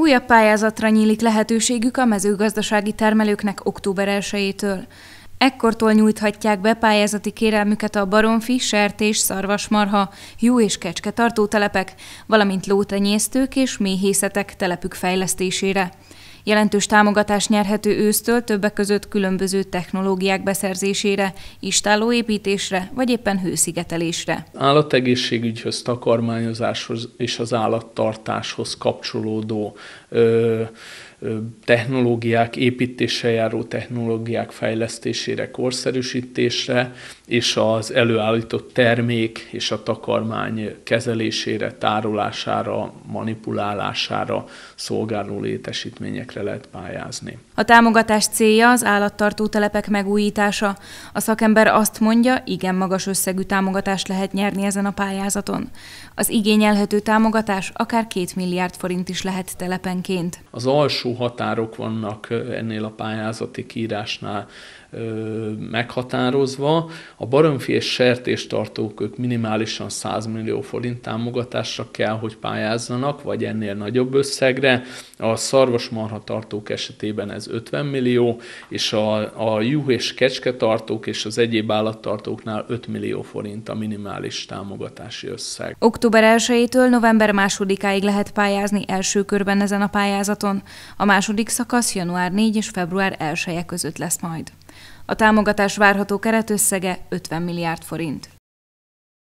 Újabb pályázatra nyílik lehetőségük a mezőgazdasági termelőknek október 1-től. Ekkortól nyújthatják be pályázati kérelmüket a baromfi, sertés, szarvasmarha, jó és kecske tartótelepek, valamint lótenyésztők és méhészetek telepük fejlesztésére. Jelentős támogatás nyerhető ősztől többek között különböző technológiák beszerzésére, istállóépítésre vagy éppen hőszigetelésre. Állategészségügyhöz, takarmányozáshoz és az állattartáshoz kapcsolódó ö, technológiák építése járó technológiák fejlesztésére, korszerűsítésre, és az előállított termék és a takarmány kezelésére, tárolására, manipulálására szolgáló létesítményekre lehet pályázni. A támogatás célja az állattartó telepek megújítása. A szakember azt mondja, igen magas összegű támogatást lehet nyerni ezen a pályázaton. Az igényelhető támogatás akár 2 milliárd forint is lehet telepenként. Az alsó alsó határok vannak ennél a pályázati kiírásnál meghatározva. A baromfi és sertéstartók ők minimálisan 100 millió forint támogatásra kell, hogy pályázzanak, vagy ennél nagyobb összegre. A szarvasmarha tartók esetében ez 50 millió, és a, a juh és kecske tartók és az egyéb állattartóknál 5 millió forint a minimális támogatási összeg. Október 1-től november 2 ig lehet pályázni első körben ezen a pályázaton. A második szakasz január 4 és február 1 -e között lesz majd. A támogatás várható keretösszege 50 milliárd forint.